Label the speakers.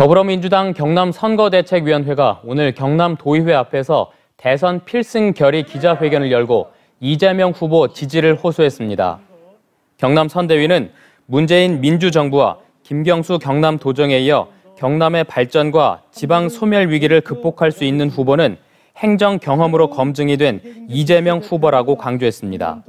Speaker 1: 더불어민주당 경남 선거대책위원회가 오늘 경남 도의회 앞에서 대선 필승 결의 기자회견을 열고 이재명 후보 지지를 호소했습니다. 경남 선대위는 문재인 민주정부와 김경수 경남 도정에 이어 경남의 발전과 지방 소멸 위기를 극복할 수 있는 후보는 행정 경험으로 검증이 된 이재명 후보라고 강조했습니다.